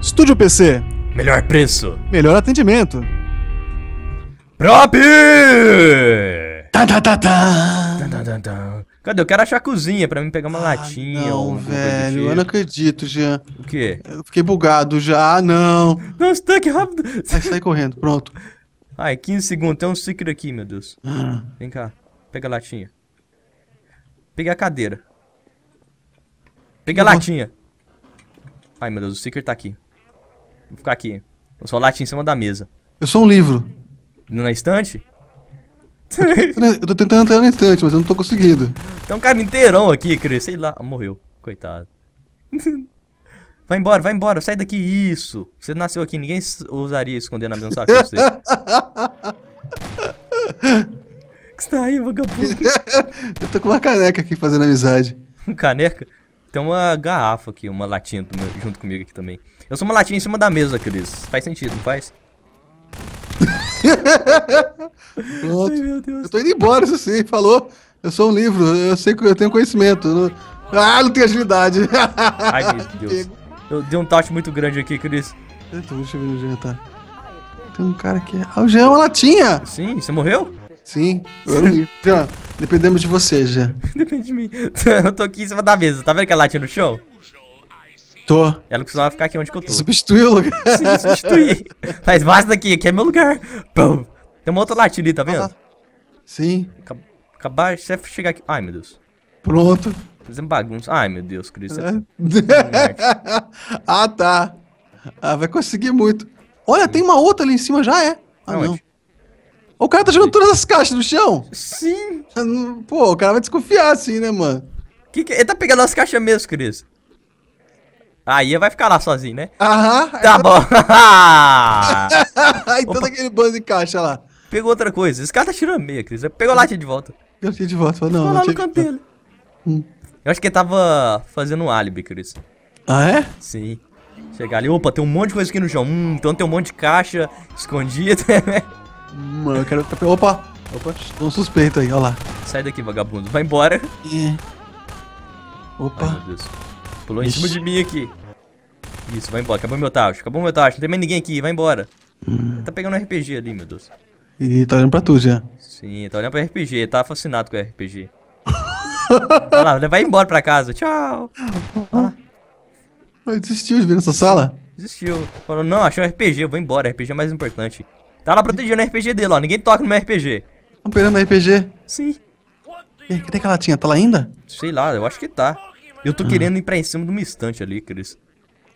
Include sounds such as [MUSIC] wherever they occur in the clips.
Estúdio PC. Melhor preço. Melhor atendimento. Prop! Tá tá tá, tá, tá, tá, tá. Cadê? Eu quero achar a cozinha pra mim pegar uma ah, latinha. Não, velho, eu não acredito, Jean. O quê? Eu fiquei bugado já, ah, não. Não, está que rápido. Vai sair correndo, pronto. Ai, 15 segundos, tem um secret aqui, meu Deus. Ah. Vem cá, pega a latinha. Pega a cadeira. Pega a latinha. Ai, meu Deus, o secret tá aqui. Vou ficar aqui. O seu latim em cima da mesa. Eu sou um livro. Na é estante? eu tô tentando entrar na estante, mas eu não tô conseguindo. Tem um cara inteirão aqui, Cris. Sei lá. Ah, morreu. Coitado. [LAUGHS] vai embora, vai embora. Sai daqui. Isso. Você nasceu aqui. Ninguém ousaria esconder na mesma saco que você. [LAUGHS] que você tá aí, vagabundo? eu tô com uma caneca aqui fazendo amizade. [LAUGHS] Caneca? Tem uma garrafa aqui, uma latinha junto comigo aqui também. Eu sou uma latinha em cima da mesa, Cris. Faz sentido, não faz? Pronto. [LAUGHS] Ai, meu Deus. Eu tô indo embora, se você falou. Eu sou um livro, eu sei que eu tenho conhecimento. Eu não... Ah, não tenho agilidade. [LAUGHS] Ai, meu [LAUGHS] Deus. Eu dei um touch muito grande aqui, Cris. Deixa eu ver onde ele é tá. Tem um cara aqui. Ah, o Jean é uma latinha! Sim, você morreu? Sim, eu Já, dependemos de você já. [LAUGHS] Depende de mim. [LAUGHS] Eu tô aqui em cima da mesa. Tá vendo que ela late no show? Tô. Ela precisava ficar aqui onde que eu tô. Substituiu o lugar. [LAUGHS] Sim, substituí. Faz basta daqui, aqui é meu lugar. Pum. Tem uma outra latinha ali, tá vendo? Ah, sim. Acabar, chefe, chegar aqui. Ai, meu Deus. Pronto. Fazendo bagunça. Ai, meu Deus, Cris. É. ah, tá. Ah, vai conseguir muito. Olha, tem uma outra ali em cima, já é. Ah, não. O cara tá jogando todas as caixas no chão? Sim. Pô, o cara vai desconfiar assim, né, mano? Que que... Ele tá pegando as caixas mesmo, Cris. Aí vai ficar lá sozinho, né? Aham. Tá então bom. Aí [LAUGHS] todo então aquele bando de caixa lá. Pegou outra coisa. Esse cara tá tirando meia, Cris. Pegou a latinha de volta. Eu tinha de volta. Falou, não, Ficou no canto dele. Hum. Eu acho que ele tava fazendo um álibi, Cris. Ah, é? Sim. Chegar ali, opa, tem um monte de coisa aqui no chão. Hum, então tem um monte de caixa escondida. [LAUGHS] Mano, eu quero. Tá- Opa! Opa! tô um suspeito aí, olha lá. Sai daqui, vagabundo. Vai embora. É. Opa! Ai, meu Deus. Pulou Ixi. em cima de mim aqui. Isso, vai embora. Acabou meu tacho. Acabou meu tacho. Não tem mais ninguém aqui. Vai embora. Hum. Tá pegando RPG ali, meu Deus. E tá olhando pra tu já. Sim, tá olhando pra RPG. Tá fascinado com RPG. Olha [LAUGHS] lá, vai embora pra casa. Tchau. Olha Desistiu de vir nessa sala? Desistiu. Falou, não, achei um RPG. Eu vou embora. RPG é mais importante. Tá lá protegendo o RPG dele, ó. Ninguém toca no meu RPG. Tá pegando o RPG? Sim. E, cadê aquela latinha? Tá lá ainda? Sei lá, eu acho que tá. Eu tô ah. querendo ir pra em cima de uma estante ali, Cris.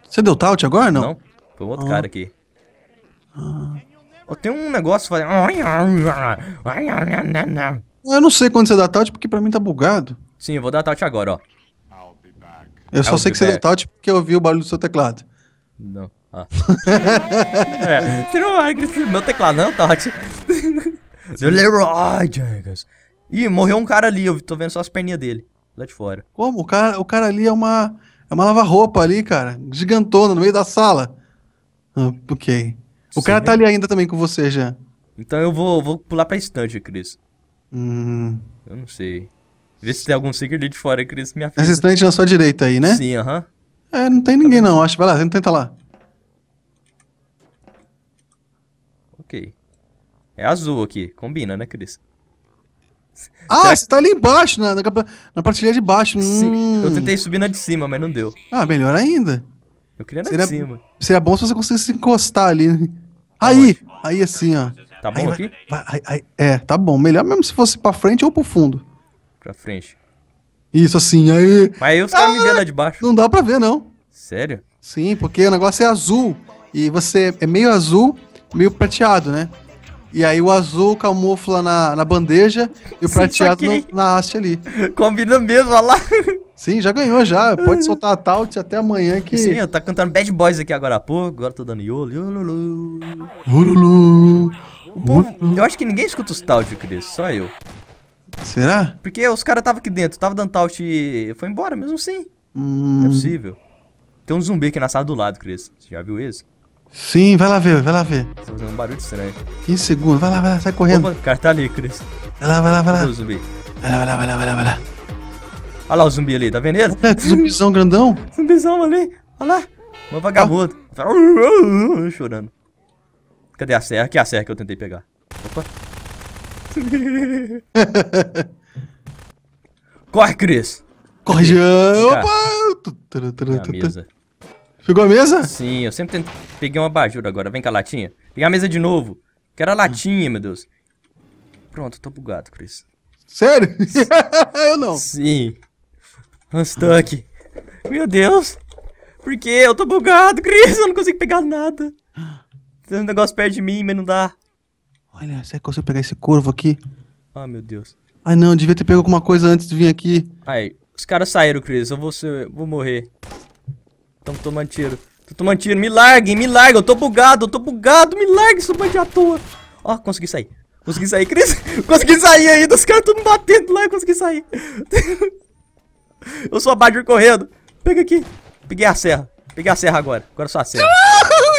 Você deu taut agora não? Não, foi um outro ah. cara aqui. Ah. Oh, tem um negócio fazendo. Eu não sei quando você dá taut porque pra mim tá bugado. Sim, eu vou dar taut agora, ó. Eu só sei que você deu taut porque eu ouvi o barulho do seu teclado. Não. Ah. [LAUGHS] é. Leroy Jenkins. Meu teclado não tá [LAUGHS] Leroy Jenkins. Ih, morreu um cara ali. Eu tô vendo só as perninhas dele. Lá de fora. Como? O cara, o cara ali é uma. É uma lava-roupa ali, cara. Gigantona, no meio da sala. Ah, ok. O cara tá ali ainda também com você já. Então eu vou, vou pular pra estante, Cris. Hum. Eu não sei. Vê se tem algum secret de fora, Cris. Minha Essa estante na sua direita aí, né? Sim, aham. Uh -huh. É, não tem ninguém tá não, acho. Vai lá, tenta lá. Ok. É azul aqui. Combina, né, Cris? Ah, você tá ali embaixo, na, na, na partilha de baixo. Hum. Eu tentei subir na de cima, mas não deu. Ah, melhor ainda. Eu queria na seria, de cima. Seria bom se você conseguisse encostar ali. Tá aí! aí assim, ó. Tá bom aí, aqui? Vai, vai, aí, é, tá bom. Melhor mesmo se fosse pra frente ou pro fundo. Pra frente. Isso, assim, aí. Mas aí os ah, caras me vendo lá de baixo. Ah, não dá pra ver, não. Sério? Sim, porque o negócio é azul. E você é meio azul meio prateado, né? E aí o azul camufla na, na bandeja e o prateado no, na haste ali. [LAUGHS] Combina mesmo, olha lá. Sim, já ganhou já. Pode soltar a Taut até amanhã que. Sim, eu tá cantando Bad Boys aqui agora há pouco, agora tô dando iolo. Iolulu. Ululu. Eu acho que ninguém escuta os Taut, Cris, só eu. Será? Porque os caras tava aqui dentro, tava dando Taut e foi embora mesmo assim. Hum. É possível. Tem um zumbi aqui na sala do lado, Cris. Você já viu isso? Sim, vai lá ver, vai lá ver. Tá fazendo um barulho estranho. 15 segundos, vai lá, vai lá, sai correndo. Opa, o cara tá ali, Cris. Vai lá, vai lá, vai lá. Olha zumbi. Vai lá, vai lá, vai lá, vai lá, vai lá. Olha lá o zumbi ali, tá vendo ele? É, zumbizão grandão. [LAUGHS] zumbizão ali, olha lá. Uma vagabunda. Ah. [LAUGHS] Chorando. Cadê a serra? Aqui é a serra que eu tentei pegar. Opa. [LAUGHS] Corre, Cris. Corre, Jean. Opa. É mesa. Pegou a mesa? Sim, eu sempre tento peguei uma bajura agora. Vem cá, latinha. Peguei a mesa de novo. Quero a latinha, meu Deus. Pronto, tô bugado, Chris. Sério? [LAUGHS] eu não. Sim. Unstuck. Meu Deus. Por quê? Eu tô bugado, Chris. Eu não consigo pegar nada. Tem um negócio perto de mim, mas não dá. Olha, será que eu consigo pegar esse corvo aqui? Ah, meu Deus. Ai, não. Devia ter pego alguma coisa antes de vir aqui. Ai, os caras saíram, Chris. Eu vou, ser... vou morrer. Estão tomando tiro. Tô tomando tiro. Me larguem, me larguem. Eu tô bugado, eu tô bugado. Me larguem, sou bandido à toa. Ó, oh, consegui sair. Consegui sair, Cris. [LAUGHS] Consegui sair ainda. Os caras tudo batendo lá. Eu consegui sair. [LAUGHS] eu sou a Badger correndo. Pega aqui. Peguei a serra. Peguei a serra agora. Agora só a serra. [LAUGHS]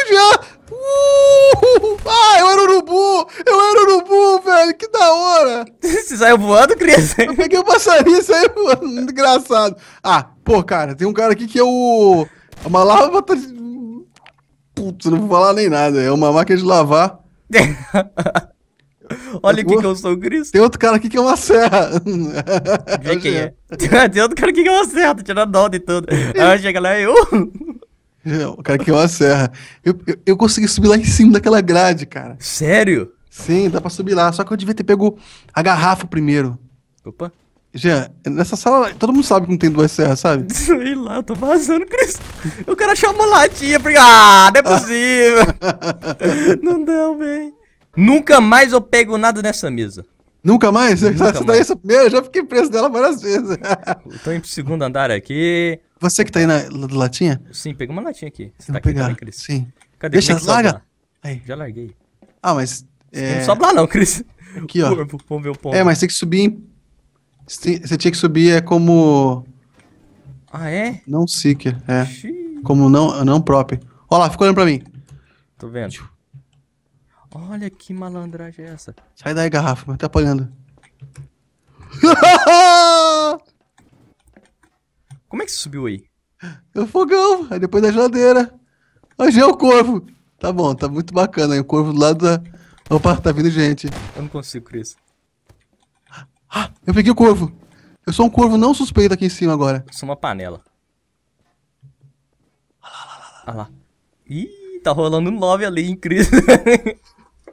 Já! Uh! Ah, eu era o urubu! Eu era o urubu, velho! Que da hora! Você saiu voando, Cris? Eu peguei o passarinho e saiu voando. Muito engraçado. Ah, pô, cara, tem um cara aqui que é o... A lava tá. Putz, não vou falar nem nada. É uma máquina de lavar. [LAUGHS] Olha o que eu sou Cristo. Tem outro cara aqui que é uma serra. Vê quem é. [LAUGHS] Tem outro cara aqui que é uma serra, tá tirando dó de tudo. Aí chega lá eu. [LAUGHS] O cara que é uma serra. Eu, eu, eu, consegui subir lá em cima daquela grade, cara. Sério? Sim, dá pra subir lá. Só que eu devia ter pego a garrafa primeiro. Opa. Jean, nessa sala todo mundo sabe que não tem duas serras, sabe? [LAUGHS] Sei lá, eu tô vazando, Cristo. O cara uma latinha pra. Ah, não é possível! [LAUGHS] não deu, bem. Nunca mais eu pego nada nessa mesa. Nunca mais? Nunca essa, mais. Essa primeira, eu já fiquei preso nela várias vezes. tô indo pro segundo andar aqui. Você que tá aí na latinha? Sim, peguei uma latinha aqui. Você tá pegar. aqui também, Cris? Sim. Cadê? Deixa, é larga. Aí. Já larguei. Ah, mas... É... Não sobe lá não, Cris. Aqui, ó. Vamos ver o ponto. É, mas tem que subir em você tinha que subir é como. Ah, é? Não seeker, é. Xiii. Como não, não prop. Olha lá, ficou olhando pra mim. Tô vendo. Olha que malandragem é essa. Sai daí, garrafa, me tá apanhando. [LAUGHS] Como é que você subiu aí? É o fogão, aí depois da geladeira. hoje já é o corvo. Tá bom, tá muito bacana aí. O corvo do lado da. Opa, tá vindo gente. Eu não consigo, Cris. Ah, eu peguei o corvo. Eu sou um corvo não suspeito aqui em cima agora. Eu sou uma panela. Olha lá, olha lá, olha lá. Ih, tá rolando um love ali, incrível. Olha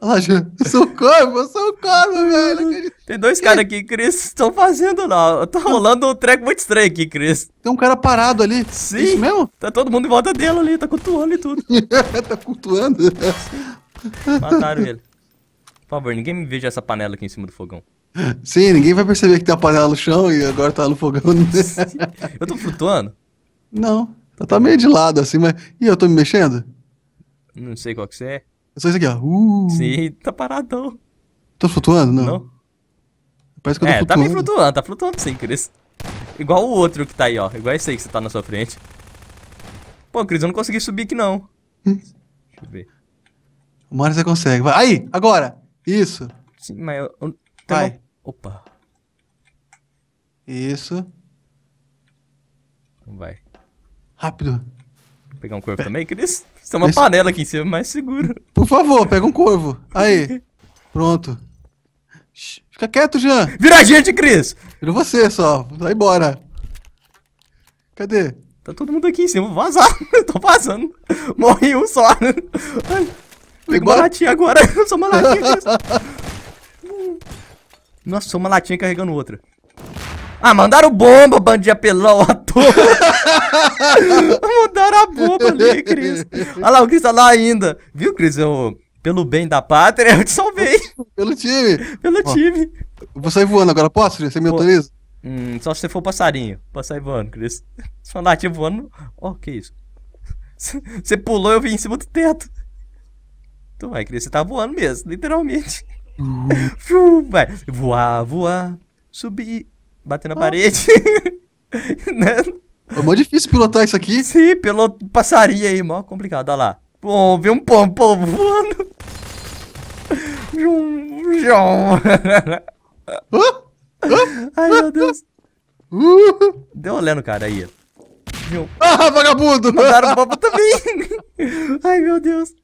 lá, Jean. Eu sou um corvo, eu sou um corvo, velho. Tem dois caras aqui, Cris. Estão fazendo lá. Tá rolando um treco muito estranho aqui, Cris. Tem um cara parado ali. Sim. É isso mesmo? Tá todo mundo em volta dele ali. Tá cultuando e tudo. [LAUGHS] tá cultuando? Mataram ele. Por favor, ninguém me veja essa panela aqui em cima do fogão. Sim, ninguém vai perceber que tem uma panela no chão e agora tá no fogão. [LAUGHS] eu tô flutuando? Não. Tá, tá meio de lado assim, mas. Ih, eu tô me mexendo? Não sei qual que você é. É só isso aqui, ó. Uh. Sim, tá paradão. Tô flutuando? Não. Não? Parece que eu tô é, tá flutuando. É, tá meio flutuando, tá flutuando sim, Cris. Igual o outro que tá aí, ó. Igual esse aí que você tá na sua frente. Pô, Cris, eu não consegui subir aqui não. Hum. Deixa eu ver. Uma hora você consegue. Vai. Aí, agora! Isso. Sim, mas eu... eu... Vai. Opa. Isso. Então vai. Rápido. Vou pegar um corvo Pe também, Cris? Tem uma panela aqui em cima, mais seguro. [LAUGHS] Por favor, pega um corvo. Aí. Pronto. Fica quieto, Jean. Vira a gente, Cris. Vira você só. Vai embora. Cadê? Tá todo mundo aqui em cima. Vou vazar. [LAUGHS] Eu tô vazando. Morri um só. [LAUGHS] Ai. Pega uma latinha agora. Eu sou uma latinha, Cris. Nossa, uma latinha carregando outra. Ah, mandaram bomba, bando de apelão à [LAUGHS] toa. mandaram a bomba ali, Cris. Olha lá, o Cris tá lá ainda. Viu, Cris? Eu, pelo bem da pátria, eu te salvei. Pelo time. pelo time. Vou sair voando agora, posso? Você me autoriza? Hum, só se você for passarinho. Pra sair voando, Cris. Só [LAUGHS] latinha voando. Ó, oh, que isso. Você pulou, e eu vim em cima do teto. Então vai, Cris, você tá voando mesmo, literalmente. Vai voar, voar, subir, bater na ah. parede. [LAUGHS] né? É mó difícil pilotar isso aqui. Sim, pelo passaria aí, mó complicado. Olha lá. Pô, vi um pompom voando. Jum, jum. Ai, meu Deus. Uh. Deu olhando, no cara, aí. Ah, vagabundo! Mandaram bomba também. Ai, meu Deus.